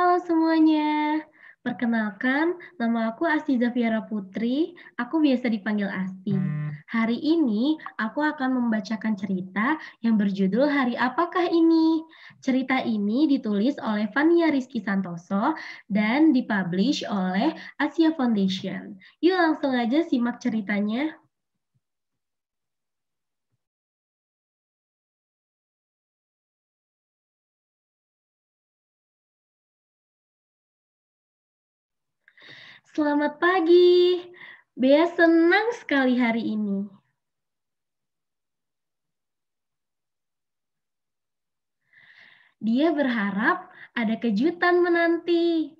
Halo semuanya. Perkenalkan, nama aku Asti Zafiara Putri. Aku biasa dipanggil Asti. Hmm. Hari ini aku akan membacakan cerita yang berjudul Hari Apakah Ini? Cerita ini ditulis oleh Vania Rizky Santoso dan dipublish oleh Asia Foundation. Yuk langsung aja simak ceritanya. Selamat pagi. Bea senang sekali hari ini. Dia berharap ada kejutan menanti.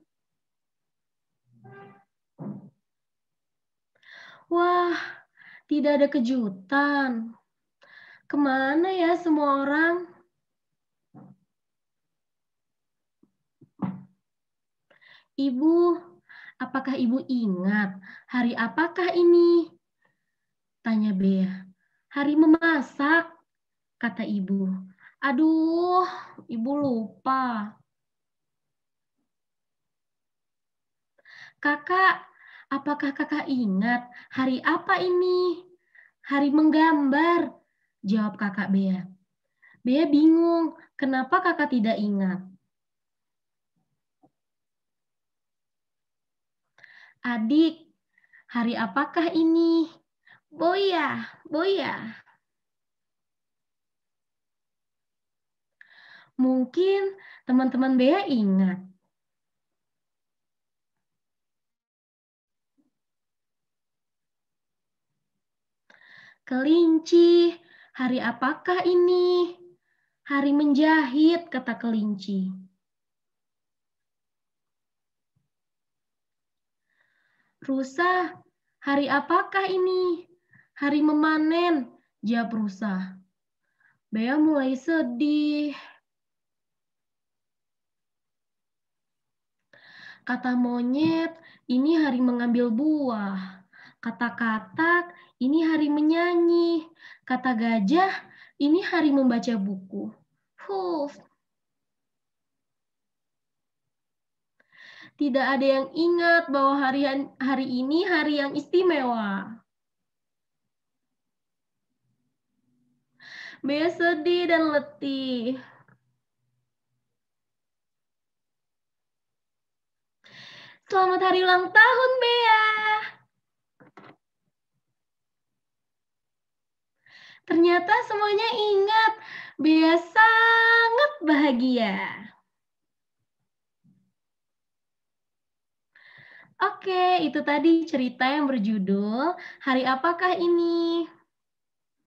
Wah, tidak ada kejutan. Kemana ya semua orang? Ibu, Apakah ibu ingat hari apakah ini? Tanya Bea. Hari memasak, kata ibu. Aduh, ibu lupa. Kakak, apakah kakak ingat hari apa ini? Hari menggambar, jawab kakak Bea. Bea bingung, kenapa kakak tidak ingat? Adik, hari apakah ini? Boya, boya. Mungkin teman-teman Bea ingat. Kelinci, hari apakah ini? Hari menjahit, kata kelinci. Rusa, hari apakah ini? Hari memanen, jawab iya, rusa. Bea mulai sedih. Kata monyet, ini hari mengambil buah. Kata katak, ini hari menyanyi. Kata gajah, ini hari membaca buku. Huff, Tidak ada yang ingat bahwa hari, hari ini hari yang istimewa. Bea sedih dan letih. Selamat hari ulang tahun, Bea. Ternyata semuanya ingat. Bea sangat bahagia. Oke, itu tadi cerita yang berjudul Hari Apakah Ini?